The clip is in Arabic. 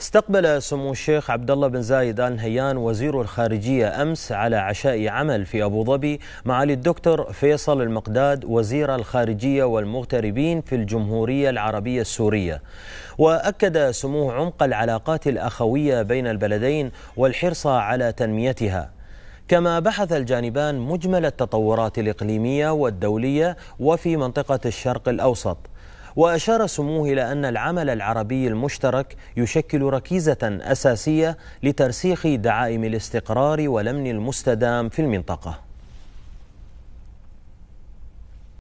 استقبل سمو الشيخ عبد الله بن زايد ال نهيان وزير الخارجيه امس على عشاء عمل في ابو ظبي معالي الدكتور فيصل المقداد وزير الخارجيه والمغتربين في الجمهوريه العربيه السوريه. واكد سموه عمق العلاقات الاخويه بين البلدين والحرص على تنميتها. كما بحث الجانبان مجمل التطورات الاقليميه والدوليه وفي منطقه الشرق الاوسط. وأشار سموه إلى أن العمل العربي المشترك يشكل ركيزة أساسية لترسيخ دعائم الاستقرار والأمن المستدام في المنطقة